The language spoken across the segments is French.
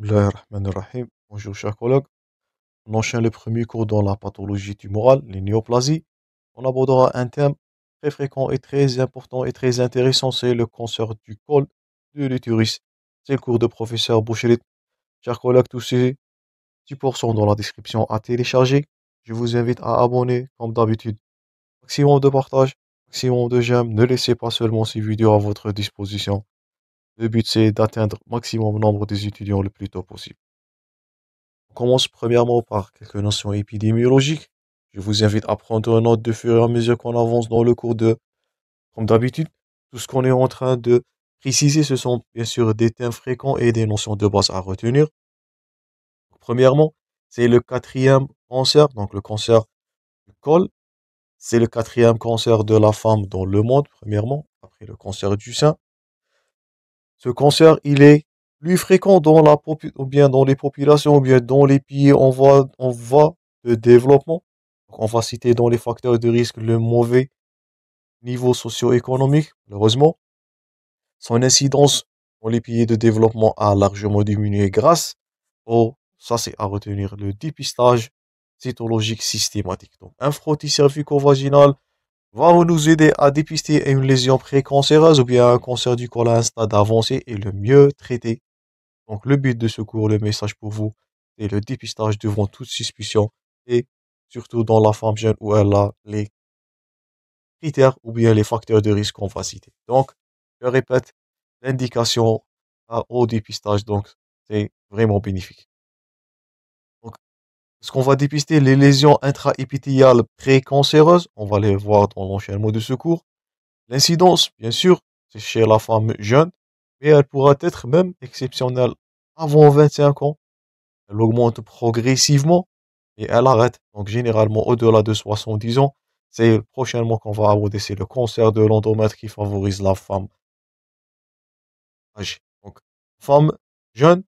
Bismillahirrahmanirrahim. Bonjour, chers collègues. On enchaîne le premier cours dans la pathologie tumorale, les néoplasies. On abordera un thème très fréquent et très important et très intéressant, c'est le cancer du col de l'utérus. C'est le cours de professeur Boucherit, Chers collègues, tous ces 10% dans la description à télécharger. Je vous invite à abonner comme d'habitude. Maximum de partage, maximum de j'aime. Ne laissez pas seulement ces vidéos à votre disposition. Le but, c'est d'atteindre maximum nombre des étudiants le plus tôt possible. On commence premièrement par quelques notions épidémiologiques. Je vous invite à prendre note de fur et à mesure qu'on avance dans le cours de, comme d'habitude, tout ce qu'on est en train de préciser, ce sont bien sûr des thèmes fréquents et des notions de base à retenir. Premièrement, c'est le quatrième cancer, donc le cancer du col. C'est le quatrième cancer de la femme dans le monde, premièrement, après le cancer du sein. Ce cancer, il est plus fréquent dans bien les populations ou bien dans les pays en voie, de développement. on va citer dans les facteurs de risque le mauvais niveau socio-économique, malheureusement. Son incidence dans les pays de développement a largement diminué grâce au, ça c'est à retenir, le dépistage cytologique systématique. Donc, un frottis cervico-vaginal, va nous aider à dépister une lésion précancéreuse ou bien un cancer du col à un stade avancé et le mieux traité. Donc le but de ce cours, le message pour vous, c'est le dépistage devant toute suspicion et surtout dans la femme jeune où elle a les critères ou bien les facteurs de risque qu'on va citer. Donc, je répète, l'indication au dépistage, donc c'est vraiment bénéfique. Ce qu'on va dépister, les lésions intraépithéliales précancéreuses, on va les voir dans l'enchaînement de secours. L'incidence, bien sûr, c'est chez la femme jeune, mais elle pourra être même exceptionnelle avant 25 ans. Elle augmente progressivement et elle arrête. Donc généralement au-delà de 70 ans, c'est prochainement qu'on va aborder, c'est le cancer de l'endomètre qui favorise la femme âgée. Donc femme jeune,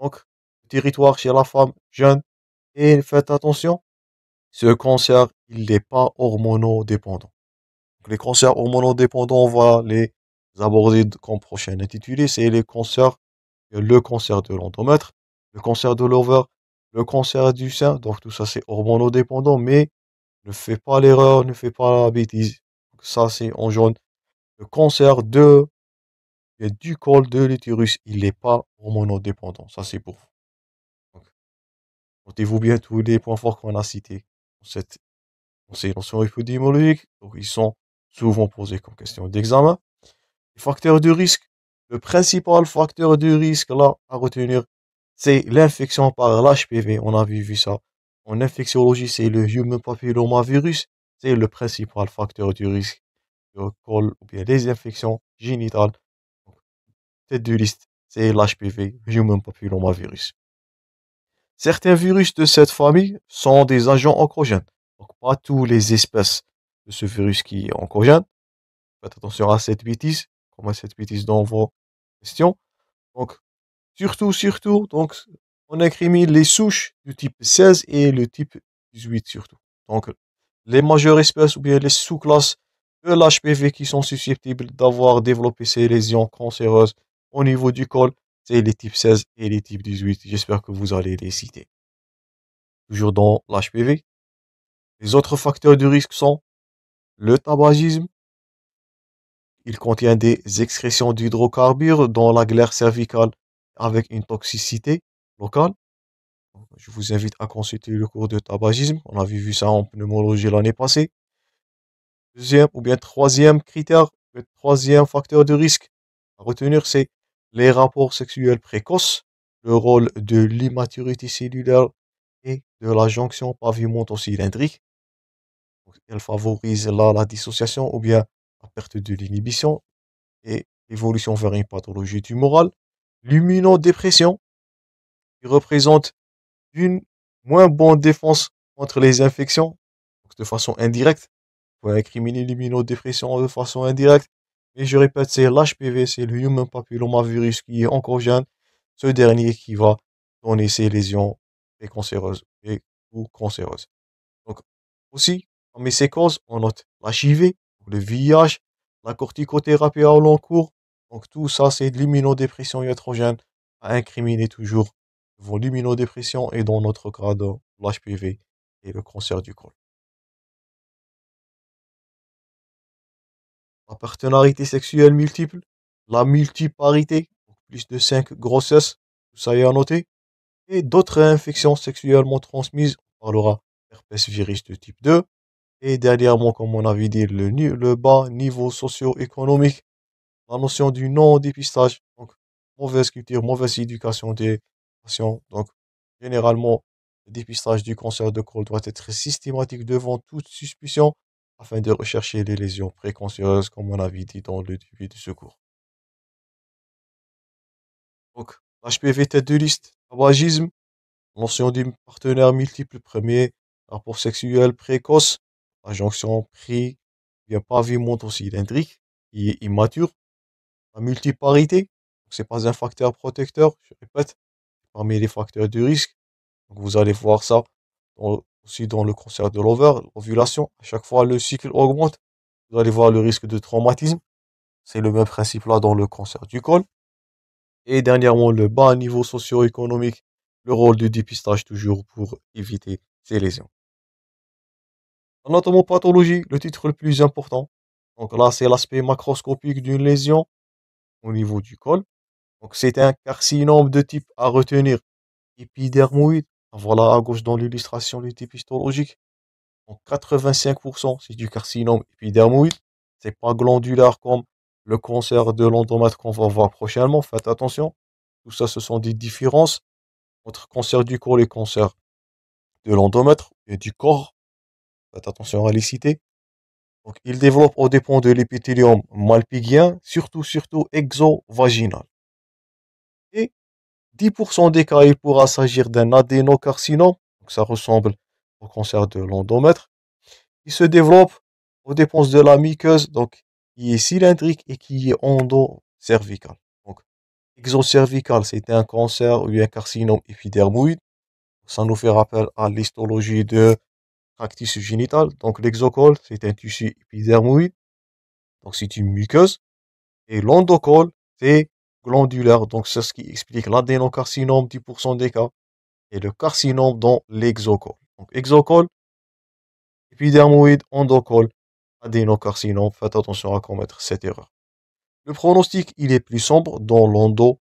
donc territoire chez la femme jeune. Et faites attention, ce cancer, il n'est pas hormonodépendant. les cancers hormonodépendants, on va les aborder comme prochain intitulé. C'est les cancers, euh, le cancer de l'endomètre, le cancer de l'ovaire, le cancer du sein. Donc tout ça, c'est hormonodépendant, mais ne fais pas l'erreur, ne fais pas la bêtise. ça, c'est en jaune. Le cancer de, euh, du col de l'utérus, il n'est pas hormonodépendant. Ça, c'est pour vous. Notez-vous bien tous les points forts qu'on a cités dans, cette, dans ces ils sont souvent posés comme question d'examen. Les facteurs de risque. Le principal facteur de risque là à retenir, c'est l'infection par l'HPV. On a vu, ça. En infectiologie, c'est le human papillomavirus. C'est le principal facteur de risque. de col ou bien des infections génitales. tête de liste, c'est l'HPV, human papillomavirus. Certains virus de cette famille sont des agents oncogènes. Donc, pas toutes les espèces de ce virus qui est oncogène. Faites attention à cette bêtise, comment cette bêtise dans vos questions. Donc, surtout, surtout, donc, on incrimine les souches du type 16 et le type 18 surtout. Donc, les majeures espèces ou bien les sous-classes de l'HPV qui sont susceptibles d'avoir développé ces lésions cancéreuses au niveau du col c'est les types 16 et les types 18. J'espère que vous allez les citer. Toujours dans l'HPV, les autres facteurs de risque sont le tabagisme. Il contient des excrétions d'hydrocarbures dans la glaire cervicale avec une toxicité locale. Je vous invite à consulter le cours de tabagisme. On avait vu ça en pneumologie l'année passée. Deuxième ou bien troisième critère, le troisième facteur de risque à retenir, c'est les rapports sexuels précoces, le rôle de l'immaturité cellulaire et de la jonction pavimento-cylindrique. Elle favorise là la dissociation ou bien la perte de l'inhibition et l'évolution vers une pathologie tumorale. L'immunodépression, qui représente une moins bonne défense contre les infections, de façon indirecte. Vous incriminer l'immunodépression de façon indirecte et je répète, c'est l'HPV, c'est le human papillomavirus qui est encore jeune. Ce dernier qui va donner ces lésions et cancéreuses et ou cancéreuses. Donc, aussi, dans mes séquences, on note l'HIV, le VIH, la corticothérapie à long cours. Donc, tout ça, c'est de l'immunodépression iatrogène à incriminer toujours vos l'immunodépression et dans notre cas l'HPV et le cancer du col. la partenarité sexuelle multiple, la multiparité, plus de 5 grossesses, tout ça est à noter, et d'autres infections sexuellement transmises, on parlera herpès virus de type 2, et dernièrement, comme on avait dit, le, le bas niveau socio-économique, la notion du non-dépistage, donc mauvaise culture, mauvaise éducation des patients, donc généralement, le dépistage du cancer de col doit être systématique devant toute suspicion afin de rechercher les lésions précancéreuses, comme on l'a dit dans le début du secours. Donc, HPV tête de liste, tabagisme, mention d'un partenaire multiple premier, rapport sexuel précoce, injonction prix, bien cylindrique est immature, la multiparité, ce n'est pas un facteur protecteur, je répète, parmi les facteurs de risque. vous allez voir ça dans aussi dans le cancer de l'ovaire, l'ovulation. À chaque fois, le cycle augmente. Vous allez voir le risque de traumatisme. C'est le même principe là dans le cancer du col. Et dernièrement, le bas niveau socio-économique, le rôle du dépistage toujours pour éviter ces lésions. En anatomopathologie, le titre le plus important. Donc là, c'est l'aspect macroscopique d'une lésion au niveau du col. Donc c'est un carcinome de type à retenir épidermoïde, voilà à gauche dans l'illustration les 85% c'est du carcinome épidermoïde. C'est pas glandulaire comme le cancer de l'endomètre qu'on va voir prochainement. Faites attention. Tout ça, ce sont des différences entre cancer du corps et cancer de l'endomètre et du corps. Faites attention à les citer. Donc, il développe au dépend de l'épithélium malpigien, surtout, surtout exovaginal. 10% des cas, il pourra s'agir d'un adénocarcinome, donc ça ressemble au cancer de l'endomètre, qui se développe aux dépenses de la muqueuse, donc qui est cylindrique et qui est endocervical. Donc, exocervical, c'est un cancer ou un carcinome épidermoïde. Ça nous fait rappel à l'histologie de tractus génital. Donc, l'exocole, c'est un tissu épidermoïde. Donc, c'est une muqueuse. Et l'endocole, c'est glandulaire, donc c'est ce qui explique l'adénocarcinome 10% des cas, et le carcinome dans l'exocole. Donc exocole, épidermoïde, endocole, adénocarcinome, faites attention à commettre cette erreur. Le pronostic, il est plus sombre dans l'endo,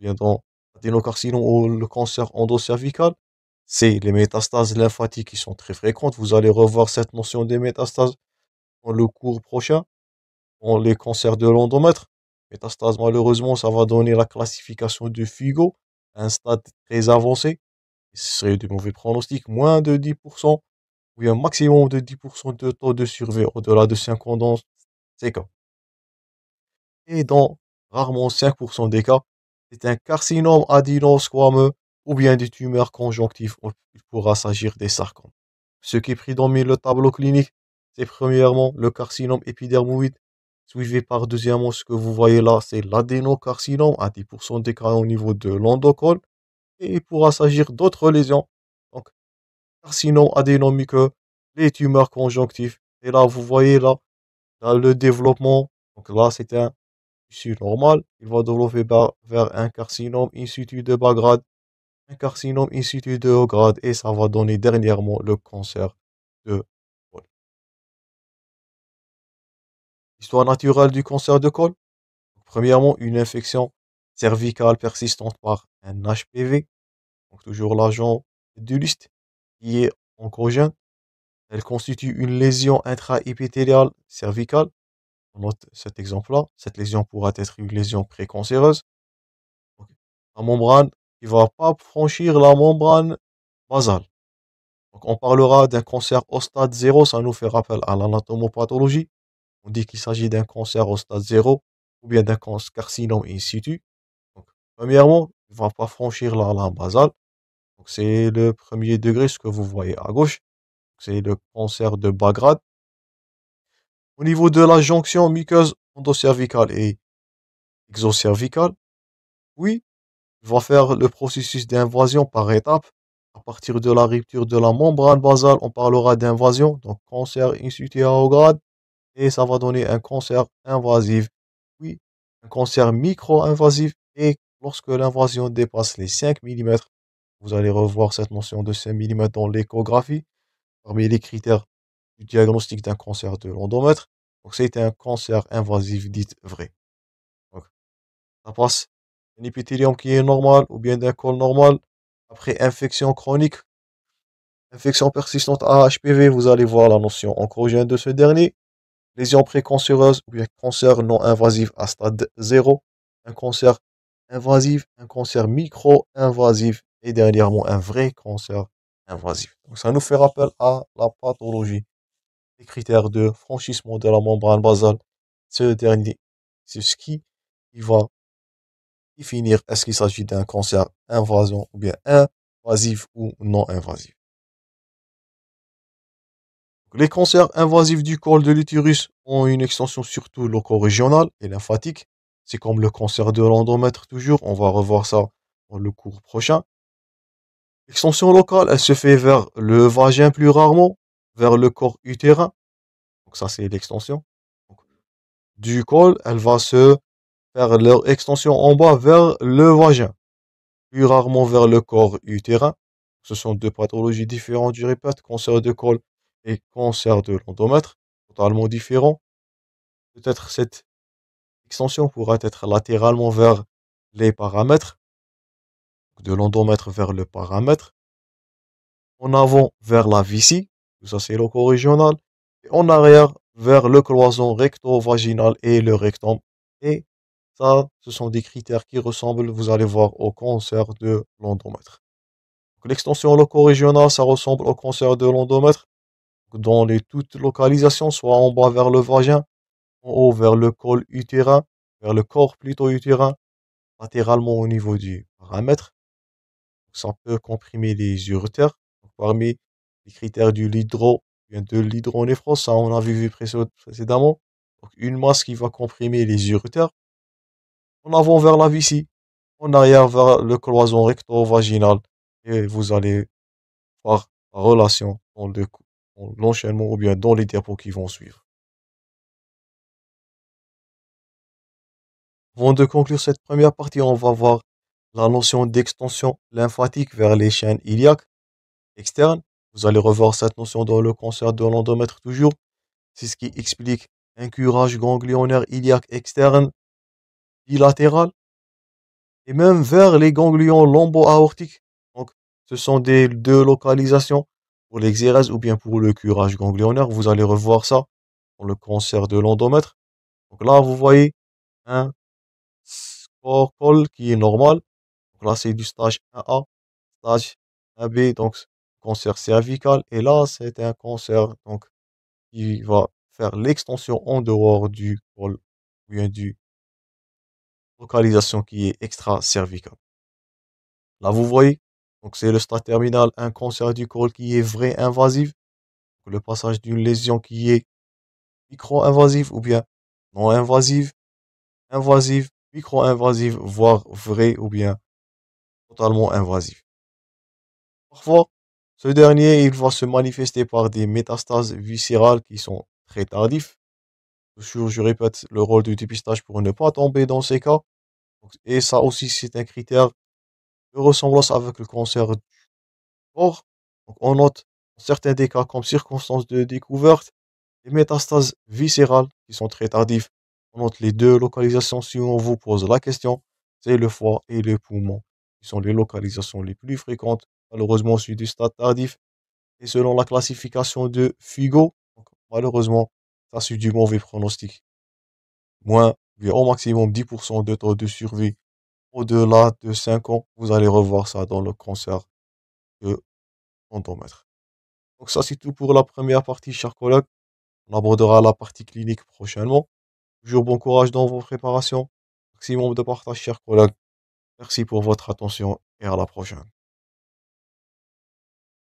bien dans l'adénocarcinome ou le cancer endocervical. C'est les métastases lymphatiques qui sont très fréquentes. Vous allez revoir cette notion des métastases dans le cours prochain, dans les cancers de l'endomètre. Métastase, malheureusement, ça va donner la classification de Figo, un stade très avancé. Ce serait de mauvais pronostics, moins de 10%, ou un maximum de 10% de taux de survie au-delà de 5 ans, cas. Et dans rarement 5% des cas, c'est un carcinome adénosquameux ou bien des tumeurs conjonctives. Il pourra s'agir des sarcomes. Ce qui prédomine le tableau clinique, c'est premièrement le carcinome épidermoïde suivi par deuxièmement ce que vous voyez là, c'est l'adénocarcinome à 10% des au niveau de l'endocole, et il pourra s'agir d'autres lésions, donc carcinome adénomique les tumeurs conjonctives, et là vous voyez là, dans le développement, donc là c'est un tissu normal, il va développer vers un carcinome in situ de bas grade, un carcinome in situ de haut grade, et ça va donner dernièrement le cancer de Histoire naturelle du cancer de col. Premièrement, une infection cervicale persistante par un HPV, toujours l'agent du liste, qui est oncogène. Elle constitue une lésion intra-épithéliale cervicale. On note cet exemple-là. Cette lésion pourra être une lésion précancéreuse. La membrane qui ne va pas franchir la membrane basale. on parlera d'un cancer au stade 0, ça nous fait rappel à l'anatomopathologie on dit qu'il s'agit d'un cancer au stade 0 ou bien d'un carcinome in situ. premièrement, il ne va pas franchir la lame basale. c'est le premier degré, ce que vous voyez à gauche. C'est le cancer de bas grade. Au niveau de la jonction muqueuse endocervicale et exocervicale, oui, il va faire le processus d'invasion par étapes. À partir de la rupture de la membrane basale, on parlera d'invasion, donc cancer in situ à haut grade et ça va donner un cancer invasif, puis un cancer micro-invasif et lorsque l'invasion dépasse les 5 mm, vous allez revoir cette notion de 5 mm dans l'échographie parmi les critères du diagnostic d'un cancer de l'endomètre. Donc c'est un cancer invasif dit vrai. Donc ça passe d'un épithélium qui est normal ou bien d'un col normal après infection chronique infection persistante à HPV, vous allez voir la notion oncogène de ce dernier. Lésion préconcéreuse ou bien cancer non invasif à stade 0, un cancer invasif, un cancer micro-invasif et dernièrement un vrai cancer invasif. Donc ça nous fait rappel à la pathologie, les critères de franchissement de la membrane basale. Ce dernier, c'est ce qui va définir est-ce qu'il s'agit d'un cancer invasion ou bien invasif ou non invasif. Les cancers invasifs du col de l'utérus ont une extension surtout loco-régionale et lymphatique. C'est comme le cancer de l'endomètre toujours, on va revoir ça dans le cours prochain. L'extension locale, elle se fait vers le vagin plus rarement, vers le corps utérin. Donc ça, c'est l'extension. Du col, elle va se faire leur extension en bas vers le vagin, plus rarement vers le corps utérin. Ce sont deux pathologies différentes, je répète, cancer de col et cancer de l'endomètre, totalement différent Peut-être cette extension pourra être latéralement vers les paramètres, de l'endomètre vers le paramètre, en avant vers la vessie, tout ça c'est loco-régional, et en arrière vers le cloison recto-vaginal et le rectum. Et ça, ce sont des critères qui ressemblent, vous allez voir, au cancer de l'endomètre. L'extension loco-régionale, ça ressemble au cancer de l'endomètre dans les toutes localisations, soit en bas vers le vagin, en haut vers le col utérin, vers le corps plutôt utérin, latéralement au niveau du paramètre. Ça peut comprimer les uretères. parmi les critères du l'hydro, de l'hydronéphrose, hein, ça on a vu précédemment. une masse qui va comprimer les uretères. En avant vers la vessie, en arrière vers le cloison recto-vaginal. Et vous allez voir la relation dans le, l'enchaînement ou bien dans les diapos qui vont suivre. Avant de conclure cette première partie, on va voir la notion d'extension lymphatique vers les chaînes iliaques externes. Vous allez revoir cette notion dans le cancer de l'endomètre toujours. C'est ce qui explique un curage ganglionnaire iliaque externe bilatéral et même vers les ganglions lombo-aortiques. Donc, ce sont des deux localisations pour l'exérèse ou bien pour le curage ganglionnaire. Vous allez revoir ça pour le cancer de l'endomètre. Donc là, vous voyez un score col qui est normal. Donc là, c'est du stage 1A, stage 1B, donc cancer cervical. Et là, c'est un cancer donc, qui va faire l'extension en dehors du col ou bien du localisation qui est extra cervical Là, vous voyez, donc c'est le stade terminal, un cancer du col qui est vrai invasif, le passage d'une lésion qui est micro-invasive ou bien non invasive, invasive, micro-invasive, voire vrai ou bien totalement invasive. Parfois, ce dernier, il va se manifester par des métastases viscérales qui sont très tardifs. Toujours, je répète le rôle du dépistage pour ne pas tomber dans ces cas. Et ça aussi, c'est un critère de ressemblance avec le cancer du corps. on note certains des cas comme circonstances de découverte les métastases viscérales qui sont très tardives. On note les deux localisations si on vous pose la question, c'est le foie et le poumon qui sont les localisations les plus fréquentes, malheureusement suit du stade tardif. Et selon la classification de Figo, malheureusement, ça suit du mauvais pronostic. Moins, au maximum 10% de taux de survie au-delà de 5 ans, vous allez revoir ça dans le cancer de l'endomètre. Donc ça, c'est tout pour la première partie, chers collègues. On abordera la partie clinique prochainement. Toujours bon courage dans vos préparations. Maximum de partage, chers collègues. Merci pour votre attention et à la prochaine.